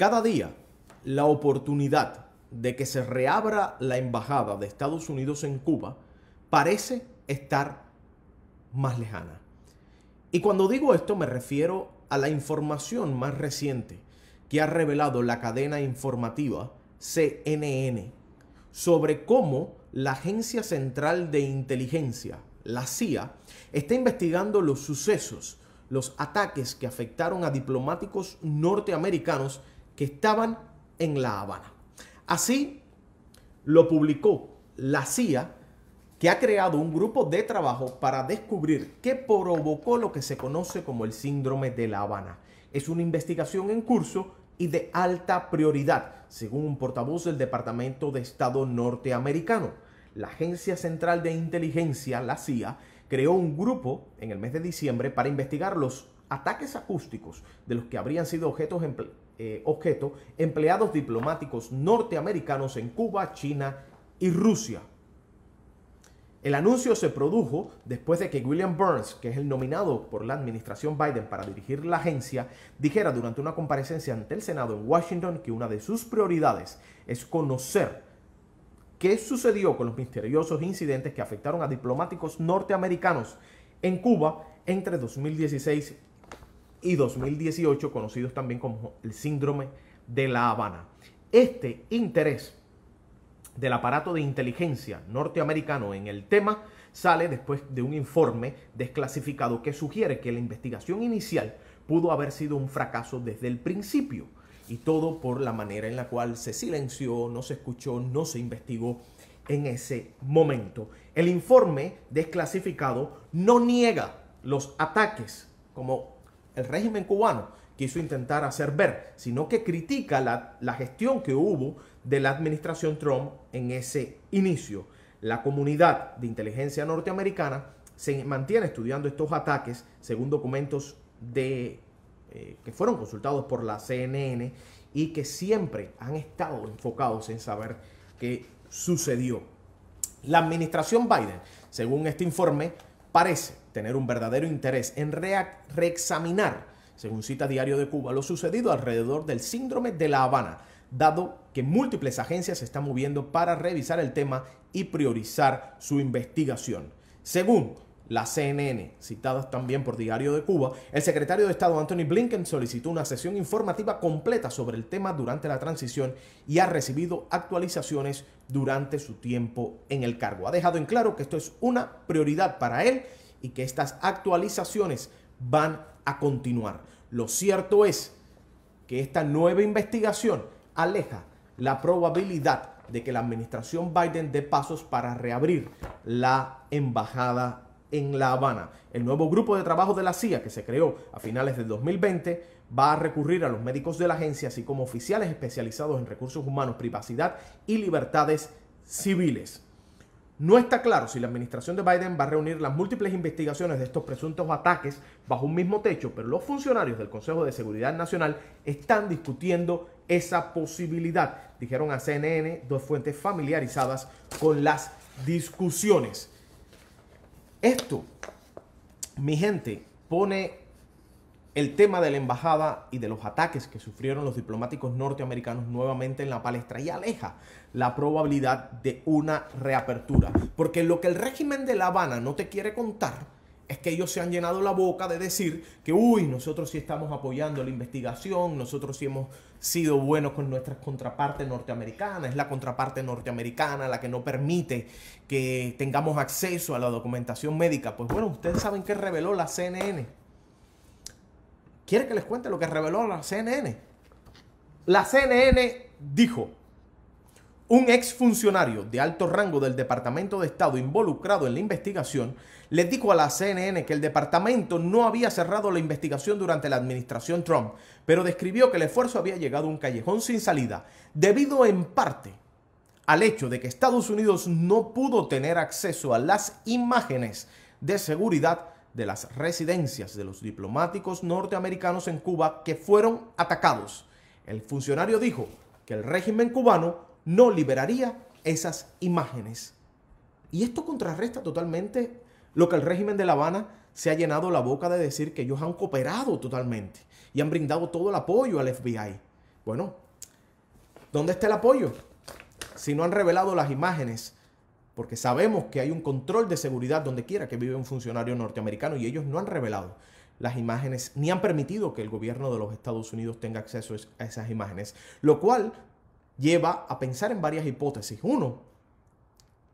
Cada día, la oportunidad de que se reabra la embajada de Estados Unidos en Cuba parece estar más lejana. Y cuando digo esto me refiero a la información más reciente que ha revelado la cadena informativa CNN sobre cómo la Agencia Central de Inteligencia, la CIA, está investigando los sucesos, los ataques que afectaron a diplomáticos norteamericanos que estaban en La Habana. Así lo publicó la CIA, que ha creado un grupo de trabajo para descubrir qué provocó lo que se conoce como el síndrome de La Habana. Es una investigación en curso y de alta prioridad, según un portavoz del Departamento de Estado norteamericano. La Agencia Central de Inteligencia, la CIA, creó un grupo en el mes de diciembre para investigar los ataques acústicos de los que habrían sido objetos en eh, objeto empleados diplomáticos norteamericanos en Cuba, China y Rusia. El anuncio se produjo después de que William Burns, que es el nominado por la administración Biden para dirigir la agencia, dijera durante una comparecencia ante el Senado en Washington que una de sus prioridades es conocer qué sucedió con los misteriosos incidentes que afectaron a diplomáticos norteamericanos en Cuba entre 2016 y 2018, conocidos también como el síndrome de La Habana. Este interés del aparato de inteligencia norteamericano en el tema sale después de un informe desclasificado que sugiere que la investigación inicial pudo haber sido un fracaso desde el principio y todo por la manera en la cual se silenció, no se escuchó, no se investigó en ese momento. El informe desclasificado no niega los ataques como el régimen cubano quiso intentar hacer ver, sino que critica la, gestión que hubo de la administración Trump en ese inicio. La comunidad de inteligencia norteamericana se mantiene estudiando estos ataques según documentos de, eh, que fueron consultados por la CNN y que siempre han estado enfocados en saber qué sucedió. La administración Biden, según este informe, parece tener un verdadero interés en reexaminar, según cita Diario de Cuba, lo sucedido alrededor del síndrome de La Habana, dado que múltiples agencias se están moviendo para revisar el tema y priorizar su investigación. Según la CNN, citada también por Diario de Cuba, el secretario de Estado Anthony Blinken solicitó una sesión informativa completa sobre el tema durante la transición y ha recibido actualizaciones durante su tiempo en el cargo. Ha dejado en claro que esto es una prioridad para él y que estas actualizaciones van a continuar. Lo cierto es que esta nueva investigación aleja la probabilidad de que la administración Biden dé pasos para reabrir la embajada en La Habana. El nuevo grupo de trabajo de la CIA que se creó a finales de 2020 va a recurrir a los médicos de la agencia, así como oficiales especializados en recursos humanos, privacidad y libertades civiles. No está claro si la administración de Biden va a reunir las múltiples investigaciones de estos presuntos ataques bajo un mismo techo, pero los funcionarios del Consejo de Seguridad Nacional están discutiendo esa posibilidad, dijeron a CNN dos fuentes familiarizadas con las discusiones. Esto, mi gente, pone el tema de la embajada y de los ataques que sufrieron los diplomáticos norteamericanos nuevamente en la palestra y aleja la probabilidad de una reapertura. Porque lo que el régimen de La Habana no te quiere contar es que ellos se han llenado la boca de decir que, uy, nosotros sí estamos apoyando la investigación, nosotros sí hemos sido buenos con nuestra contraparte norteamericana, es la contraparte norteamericana la que no permite que tengamos acceso a la documentación médica. Pues bueno, ustedes saben que reveló la CNN ¿Quiere que les cuente lo que reveló la CNN? La CNN dijo, un ex funcionario de alto rango del Departamento de Estado involucrado en la investigación le dijo a la CNN que el departamento no había cerrado la investigación durante la administración Trump, pero describió que el esfuerzo había llegado a un callejón sin salida, debido en parte al hecho de que Estados Unidos no pudo tener acceso a las imágenes de seguridad de las residencias de los diplomáticos norteamericanos en Cuba que fueron atacados. El funcionario dijo que el régimen cubano no liberaría esas imágenes. Y esto contrarresta totalmente lo que el régimen de La Habana se ha llenado la boca de decir que ellos han cooperado totalmente y han brindado todo el apoyo al FBI. Bueno, ¿dónde está el apoyo? Si no han revelado las imágenes porque sabemos que hay un control de seguridad donde quiera que vive un funcionario norteamericano y ellos no han revelado las imágenes ni han permitido que el gobierno de los Estados Unidos tenga acceso a esas imágenes, lo cual lleva a pensar en varias hipótesis. Uno,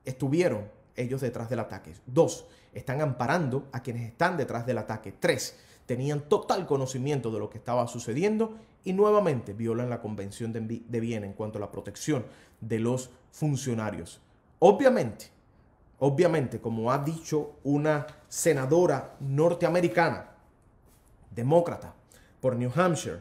estuvieron ellos detrás del ataque. Dos, están amparando a quienes están detrás del ataque. Tres, tenían total conocimiento de lo que estaba sucediendo y nuevamente violan la Convención de Viena en cuanto a la protección de los funcionarios. Obviamente, obviamente, como ha dicho una senadora norteamericana, demócrata, por New Hampshire,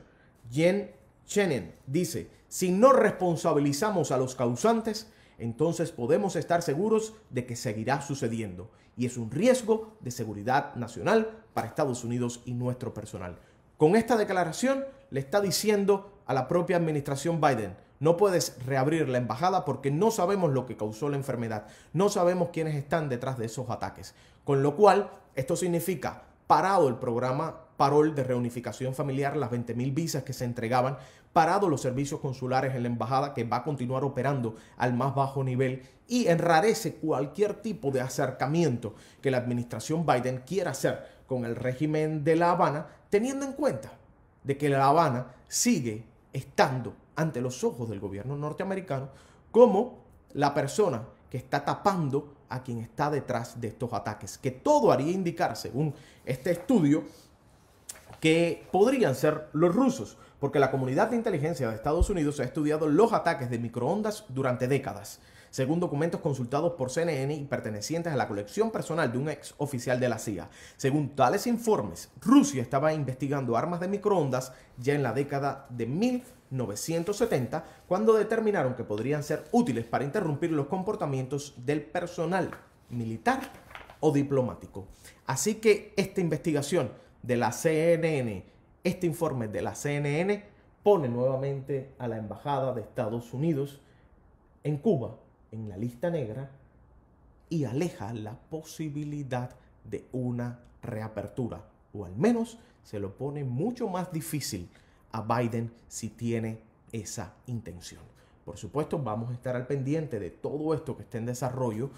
Jen Chenin, dice, si no responsabilizamos a los causantes, entonces podemos estar seguros de que seguirá sucediendo. Y es un riesgo de seguridad nacional para Estados Unidos y nuestro personal. Con esta declaración le está diciendo a la propia administración Biden, no puedes reabrir la embajada porque no sabemos lo que causó la enfermedad, no sabemos quiénes están detrás de esos ataques. Con lo cual, esto significa parado el programa parol de reunificación familiar, las 20.000 visas que se entregaban, parado los servicios consulares en la embajada que va a continuar operando al más bajo nivel y enrarece cualquier tipo de acercamiento que la administración Biden quiera hacer con el régimen de La Habana, teniendo en cuenta de que La Habana sigue estando ante los ojos del gobierno norteamericano como la persona que está tapando a quien está detrás de estos ataques, que todo haría indicar, según este estudio, que podrían ser los rusos, porque la comunidad de inteligencia de Estados Unidos ha estudiado los ataques de microondas durante décadas según documentos consultados por CNN y pertenecientes a la colección personal de un ex oficial de la CIA. Según tales informes, Rusia estaba investigando armas de microondas ya en la década de 1970, cuando determinaron que podrían ser útiles para interrumpir los comportamientos del personal militar o diplomático. Así que esta investigación de la CNN, este informe de la CNN, pone nuevamente a la Embajada de Estados Unidos en Cuba en la lista negra y aleja la posibilidad de una reapertura, o al menos se lo pone mucho más difícil a Biden si tiene esa intención. Por supuesto, vamos a estar al pendiente de todo esto que está en desarrollo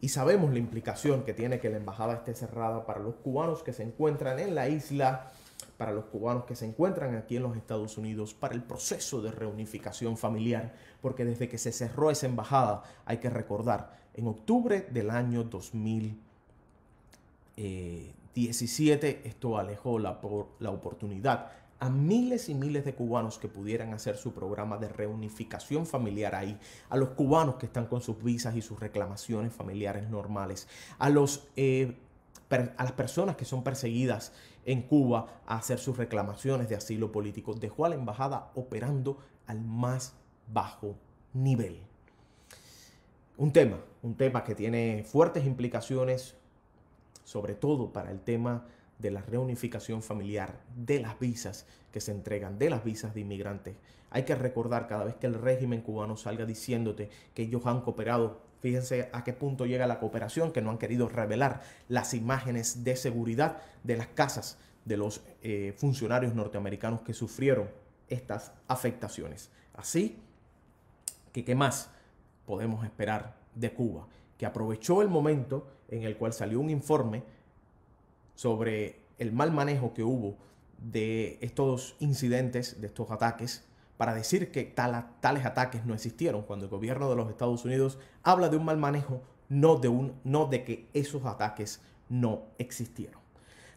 y sabemos la implicación que tiene que la embajada esté cerrada para los cubanos que se encuentran en la isla para los cubanos que se encuentran aquí en los Estados Unidos para el proceso de reunificación familiar, porque desde que se cerró esa embajada, hay que recordar, en octubre del año 2017 eh, esto alejó la, la oportunidad a miles y miles de cubanos que pudieran hacer su programa de reunificación familiar ahí, a los cubanos que están con sus visas y sus reclamaciones familiares normales, a, los, eh, a las personas que son perseguidas en Cuba a hacer sus reclamaciones de asilo político. Dejó a la embajada operando al más bajo nivel. Un tema, un tema que tiene fuertes implicaciones, sobre todo para el tema de la reunificación familiar, de las visas que se entregan, de las visas de inmigrantes. Hay que recordar cada vez que el régimen cubano salga diciéndote que ellos han cooperado, fíjense a qué punto llega la cooperación, que no han querido revelar las imágenes de seguridad de las casas de los eh, funcionarios norteamericanos que sufrieron estas afectaciones. Así que, ¿qué más podemos esperar de Cuba? Que aprovechó el momento en el cual salió un informe sobre el mal manejo que hubo de estos incidentes, de estos ataques, para decir que tales ataques no existieron, cuando el gobierno de los Estados Unidos habla de un mal manejo, no de, un, no de que esos ataques no existieron.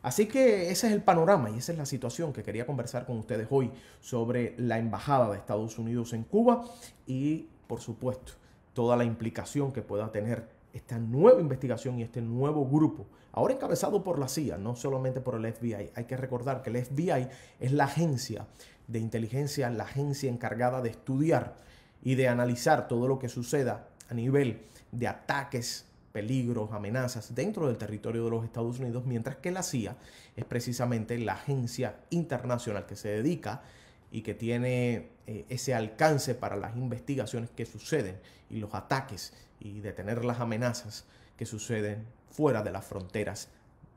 Así que ese es el panorama y esa es la situación que quería conversar con ustedes hoy sobre la Embajada de Estados Unidos en Cuba y, por supuesto, toda la implicación que pueda tener esta nueva investigación y este nuevo grupo, ahora encabezado por la CIA, no solamente por el FBI. Hay que recordar que el FBI es la agencia de inteligencia, la agencia encargada de estudiar y de analizar todo lo que suceda a nivel de ataques, peligros, amenazas dentro del territorio de los Estados Unidos, mientras que la CIA es precisamente la agencia internacional que se dedica y que tiene eh, ese alcance para las investigaciones que suceden y los ataques y detener las amenazas que suceden fuera de las fronteras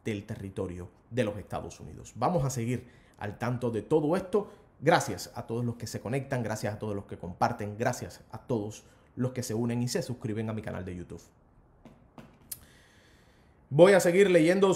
del territorio de los Estados Unidos. Vamos a seguir al tanto de todo esto. Gracias a todos los que se conectan, gracias a todos los que comparten, gracias a todos los que se unen y se suscriben a mi canal de YouTube. Voy a seguir leyendo.